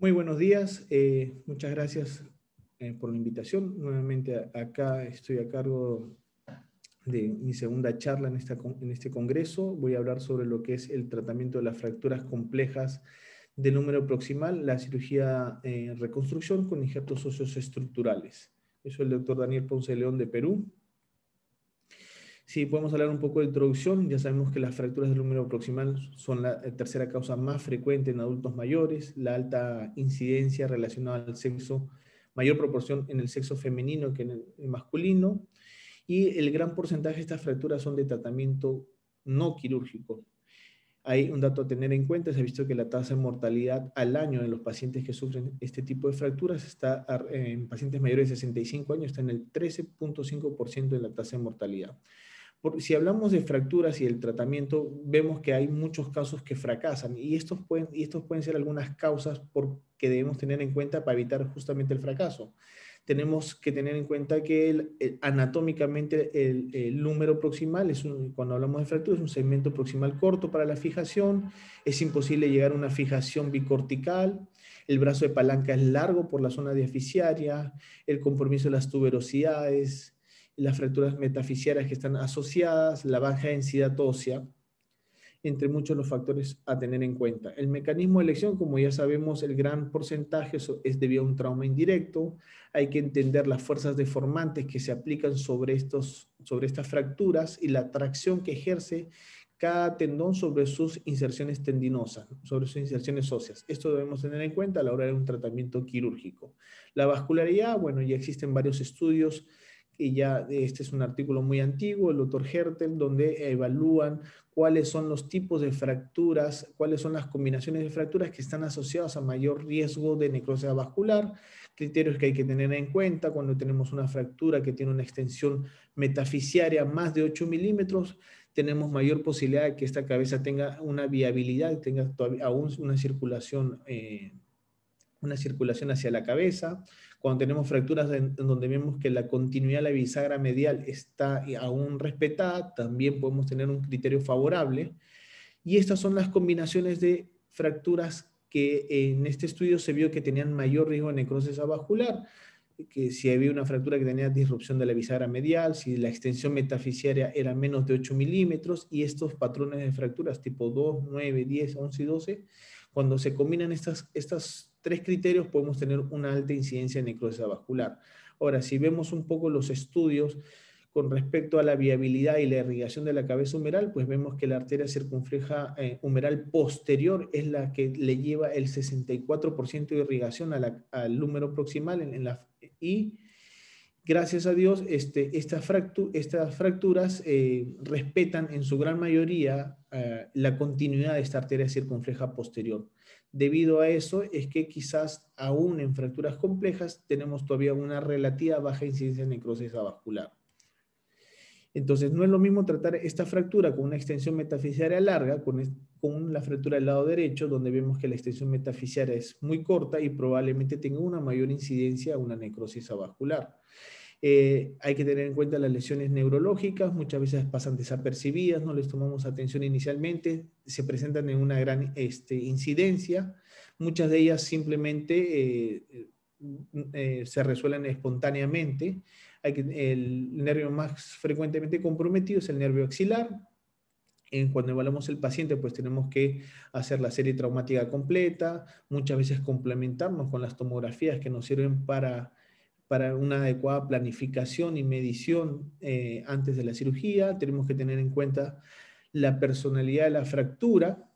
Muy buenos días, eh, muchas gracias eh, por la invitación. Nuevamente acá estoy a cargo de mi segunda charla en, este congreso. Voy a hablar sobre lo que es el tratamiento de las fracturas complejas del número proximal, la cirugía en eh, reconstrucción con injertos óseos estructurales. Eso soy el doctor Daniel Ponce León de Perú, sí, podemos hablar un poco de introducción, ya sabemos que las fracturas del húmero proximal son la eh, tercera causa más frecuente en adultos mayores, la alta incidencia relacionada al sexo, mayor proporción en el sexo femenino que en el masculino, y el gran porcentaje de estas fracturas son de tratamiento no quirúrgico. Hay un dato a tener en cuenta, se ha visto que la tasa de mortalidad al año en los pacientes que sufren este tipo de fracturas está en pacientes mayores de 65 años, está en el 13.5% de la tasa de mortalidad si hablamos de fracturas y el tratamiento, vemos que hay muchos casos que fracasan y estos pueden, y estos pueden ser algunas causas por, que debemos tener en cuenta para evitar justamente el fracaso. Tenemos que tener en cuenta que el, anatómicamente el, número proximal, es cuando hablamos de fracturas, es un segmento proximal corto para la fijación, es imposible llegar a una fijación bicortical, el brazo de palanca es largo por la zona diaficiaria, el compromiso de las tuberosidades, las fracturas metafisiarias que están asociadas, la baja densidad ósea, entre muchos los factores a tener en cuenta. El mecanismo de elección, como ya sabemos, el gran porcentaje es debido a un trauma indirecto. Hay que entender las fuerzas deformantes que se aplican sobre, estos, sobre estas fracturas y la tracción que ejerce cada tendón sobre sus inserciones tendinosas, sobre sus inserciones óseas. Esto debemos tener en cuenta a la hora de un tratamiento quirúrgico. La vascularidad, bueno, ya existen varios estudios y ya este es un artículo muy antiguo, el doctor Hertel, donde evalúan cuáles son los tipos de fracturas, cuáles son las combinaciones de fracturas que están asociadas a mayor riesgo de necrosis vascular, criterios que hay que tener en cuenta cuando tenemos una fractura que tiene una extensión metafisiaria más de 8 milímetros, tenemos mayor posibilidad de que esta cabeza tenga una viabilidad, tenga aún una circulación, eh, una circulación hacia la cabeza, cuando tenemos fracturas en, donde vemos que la continuidad de la bisagra medial está eh, aún respetada, también podemos tener un criterio favorable. Y estas son las combinaciones de fracturas que en este estudio se vio que tenían mayor riesgo de necrosis avascular, que si había una fractura que tenía disrupción de la bisagra medial, si la extensión metafisiaria era menos de 8 milímetros, y estos patrones de fracturas tipo 2, 9, 10, 11 y 12, cuando se combinan estas, estas tres criterios podemos tener una alta incidencia de necrosis vascular. Ahora, si vemos un poco los estudios con respecto a la viabilidad y la irrigación de la cabeza humeral, pues vemos que la arteria circunfleja eh, humeral posterior es la que le lleva el 64% de irrigación al húmero proximal en, la, y gracias a Dios, este, estas, fracturas eh, respetan en su gran mayoría eh, la continuidad de esta arteria circunfleja posterior. Debido a eso es que quizás aún en fracturas complejas tenemos todavía una relativa baja incidencia de necrosis vascular. Entonces, no es lo mismo tratar esta fractura con una extensión metafisiaria larga, con, con la fractura del lado derecho, donde vemos que la extensión metafisiaria es muy corta y probablemente tenga una mayor incidencia a una necrosis avascular. Eh, hay que tener en cuenta las lesiones neurológicas, muchas veces pasan desapercibidas, no les tomamos atención inicialmente, se presentan en una gran este, incidencia, muchas de ellas simplemente eh, eh, se resuelven espontáneamente, el nervio más frecuentemente comprometido es el nervio axilar. En, cuando evaluamos el paciente, pues tenemos que hacer la serie traumática completa, muchas veces complementarnos con las tomografías que nos sirven para una adecuada planificación y medición eh, antes de la cirugía. Tenemos que tener en cuenta la personalidad de la fractura,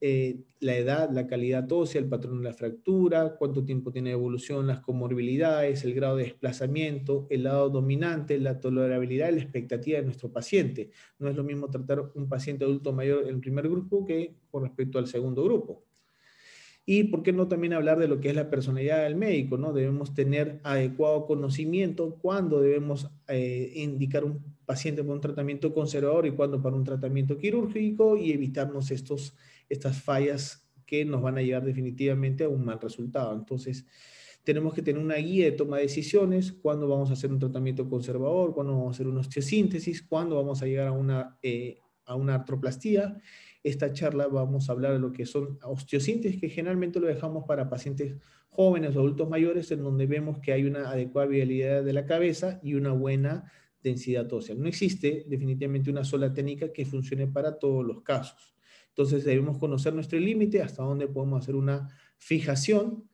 eh, la edad, la calidad ósea, el patrón de la fractura, cuánto tiempo tiene evolución, las comorbilidades, el grado de desplazamiento, el lado dominante, la tolerabilidad y la expectativa de nuestro paciente. No es lo mismo tratar un paciente adulto mayor en el primer grupo que con respecto al segundo grupo. Y por qué no también hablar de lo que es la personalidad del médico, ¿no? Debemos tener adecuado conocimiento cuando debemos eh, indicar un paciente para un tratamiento conservador y cuando para un tratamiento quirúrgico y evitarnos estos, estas fallas que nos van a llevar definitivamente a un mal resultado. Entonces, tenemos que tener una guía de toma de decisiones, cuándo vamos a hacer un tratamiento conservador, cuándo vamos a hacer una osteosíntesis, cuándo vamos a llegar a una, eh, a una artroplastía esta charla vamos a hablar de lo que son osteosíntesis, que generalmente lo dejamos para pacientes jóvenes o adultos mayores, en donde vemos que hay una adecuada viabilidad de la cabeza y una buena densidad ósea. No existe definitivamente una sola técnica que funcione para todos los casos. Entonces debemos conocer nuestro límite, hasta dónde podemos hacer una fijación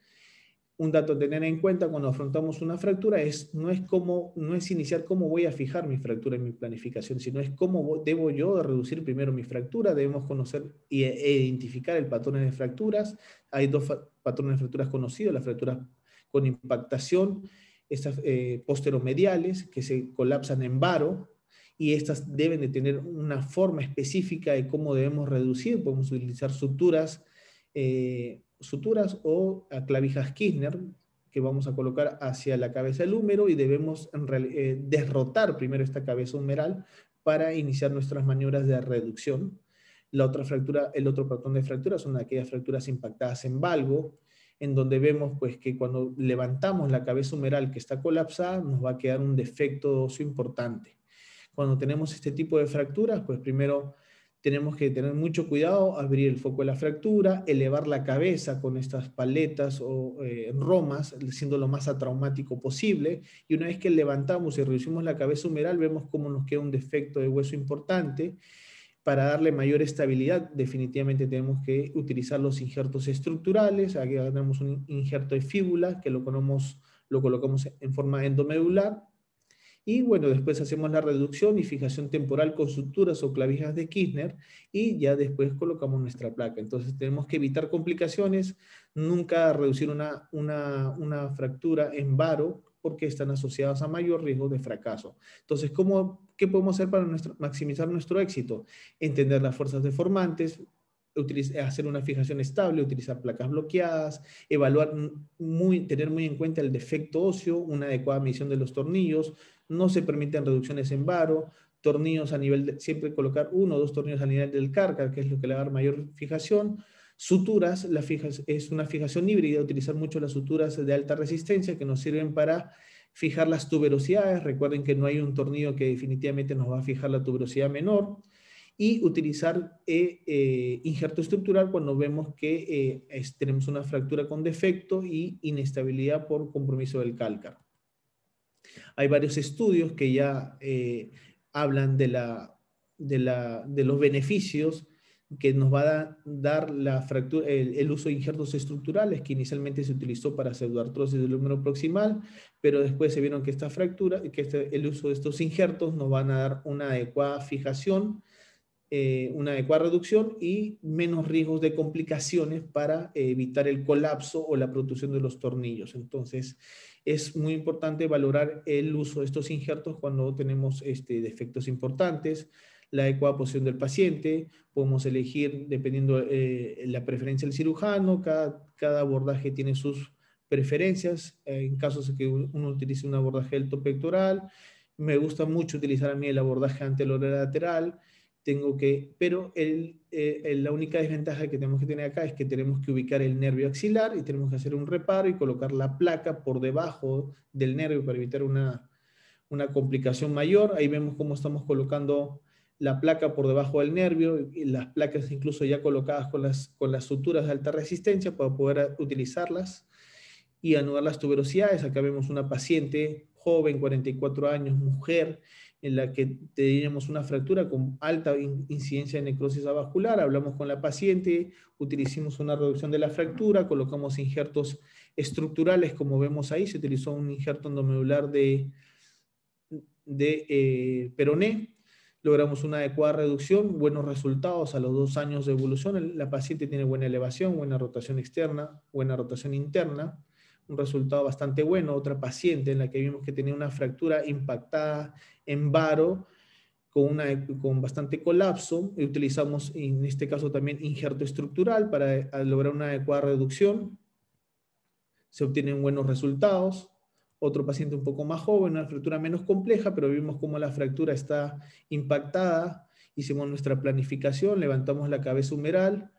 un dato a tener en cuenta cuando afrontamos una fractura es, no, es como no es iniciar cómo voy a fijar mi fractura en mi planificación, sino es cómo debo yo reducir primero mi fractura. Debemos conocer e, e identificar el patrón de fracturas. Hay dos patrones de fracturas conocidos, las fracturas con impactación, estas eh, posteromediales que se colapsan en varo, y estas deben de tener una forma específica de cómo debemos reducir. Podemos utilizar suturas eh, suturas o ah, clavijas Kirchner que vamos a colocar hacia la cabeza del húmero y debemos eh, derrotar primero esta cabeza humeral para iniciar nuestras maniobras de reducción. La otra fractura, el otro patrón de fractura son aquellas fracturas impactadas en valgo, en donde vemos pues, que cuando levantamos la cabeza humeral que está colapsada, nos va a quedar un defecto importante. Cuando tenemos este tipo de fracturas, pues primero tenemos que tener mucho cuidado, abrir el foco de la fractura, elevar la cabeza con estas paletas o eh, romas, siendo lo más atraumático posible. Y una vez que levantamos y reducimos la cabeza humeral, vemos cómo nos queda un defecto de hueso importante. Para darle mayor estabilidad, definitivamente tenemos que utilizar los injertos estructurales. Aquí tenemos un injerto de fíbula que lo, lo colocamos en forma endomedular y bueno, después hacemos la reducción y fijación temporal con estructuras o clavijas de Kirchner y ya después colocamos nuestra placa. Entonces tenemos que evitar complicaciones, nunca reducir una, fractura en varo porque están asociadas a mayor riesgo de fracaso. Entonces, ¿cómo, ¿qué podemos hacer para maximizar nuestro éxito? Entender las fuerzas deformantes, hacer una fijación estable, utilizar placas bloqueadas, evaluar muy, tener muy en cuenta el defecto óseo, una adecuada medición de los tornillos, no se permiten reducciones en varo, tornillos a nivel, de, siempre colocar uno o dos tornillos a nivel del cárcar, que es lo que le va a dar mayor fijación. Suturas, la es una fijación híbrida, utilizar mucho las suturas de alta resistencia que nos sirven para fijar las tuberosidades. Recuerden que no hay un tornillo que definitivamente nos va a fijar la tuberosidad menor. Y utilizar eh, eh, injerto estructural cuando vemos que eh, tenemos una fractura con defecto y inestabilidad por compromiso del cálcar hay varios estudios que ya eh, hablan de, los beneficios que nos va a dar el, uso de injertos estructurales que inicialmente se utilizó para pseudoartrosis del húmero proximal, pero después se vieron que esta fractura, que este, el uso de estos injertos nos van a dar una adecuada fijación eh, una adecuada reducción y menos riesgos de complicaciones para eh, evitar el colapso o la producción de los tornillos. Entonces, es muy importante valorar el uso de estos injertos cuando tenemos este, defectos importantes, la adecuada posición del paciente, podemos elegir dependiendo eh, la preferencia del cirujano, cada, abordaje tiene sus preferencias, en casos de que uno utilice un abordaje alto me gusta mucho utilizar a mí el abordaje anterolateral lateral tengo que, pero eh, el, la única desventaja que tenemos que tener acá es que tenemos que ubicar el nervio axilar y tenemos que hacer un reparo y colocar la placa por debajo del nervio para evitar una, una complicación mayor. Ahí vemos cómo estamos colocando la placa por debajo del nervio, y las placas incluso ya colocadas con las, con las suturas de alta resistencia para poder utilizarlas y anudar las tuberosidades. Acá vemos una paciente joven, 44 años, mujer, en la que teníamos una fractura con alta incidencia de necrosis avascular. Hablamos con la paciente, utilizamos una reducción de la fractura, colocamos injertos estructurales, como vemos ahí, se utilizó un injerto endomedular de, de eh, peroné. Logramos una adecuada reducción, buenos resultados a los dos años de evolución. La paciente tiene buena elevación, buena rotación externa, buena rotación interna un resultado bastante bueno, otra paciente en la que vimos que tenía una fractura impactada en varo con, una, con bastante colapso. utilizamos en este caso también injerto estructural para lograr una adecuada reducción. Se obtienen buenos resultados. Otro paciente un poco más joven, una fractura menos compleja, pero vimos cómo la fractura está impactada. Hicimos nuestra planificación, levantamos la cabeza humeral,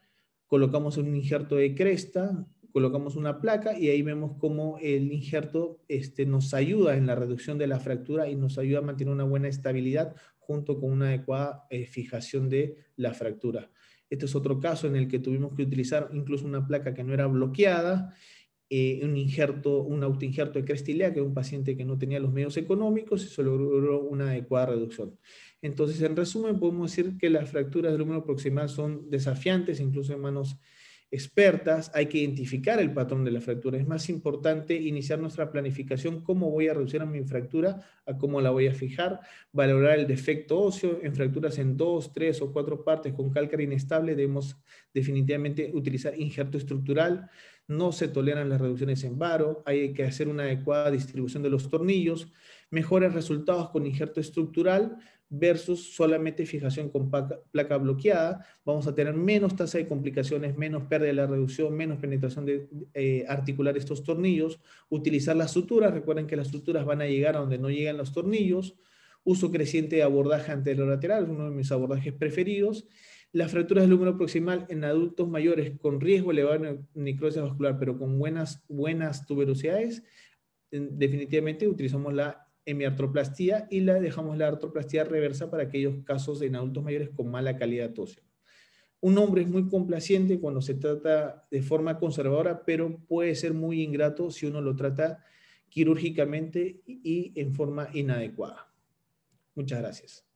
colocamos un injerto de cresta, colocamos una placa y ahí vemos cómo el injerto este, nos ayuda en la reducción de la fractura y nos ayuda a mantener una buena estabilidad junto con una adecuada eh, fijación de la fractura. Este es otro caso en el que tuvimos que utilizar incluso una placa que no era bloqueada, eh, un injerto, un autoinjerto de crestilea, que es un paciente que no tenía los medios económicos y se logró una adecuada reducción. Entonces, en resumen, podemos decir que las fracturas del húmero proximal son desafiantes, incluso en manos expertas, hay que identificar el patrón de la fractura. Es más importante iniciar nuestra planificación, cómo voy a reducir a mi fractura, a cómo la voy a fijar, valorar el defecto óseo en fracturas en dos, tres o cuatro partes con cálcara inestable, debemos definitivamente utilizar injerto estructural, no se toleran las reducciones en varo, hay que hacer una adecuada distribución de los tornillos, mejores resultados con injerto estructural, versus solamente fijación con placa, bloqueada, vamos a tener menos tasa de complicaciones, menos pérdida de la reducción, menos penetración de eh, articular estos tornillos, utilizar las suturas, recuerden que las suturas van a llegar a donde no llegan los tornillos, uso creciente de abordaje anterolateral, lateral, uno de mis abordajes preferidos, las fracturas del húmero proximal en adultos mayores con riesgo elevado de necrosis vascular, pero con buenas, buenas tuberosidades, definitivamente utilizamos la hemiartroplastía y la dejamos la artroplastía reversa para aquellos casos en adultos mayores con mala calidad ósea. Un hombre es muy complaciente cuando se trata de forma conservadora, pero puede ser muy ingrato si uno lo trata quirúrgicamente y en forma inadecuada. Muchas gracias.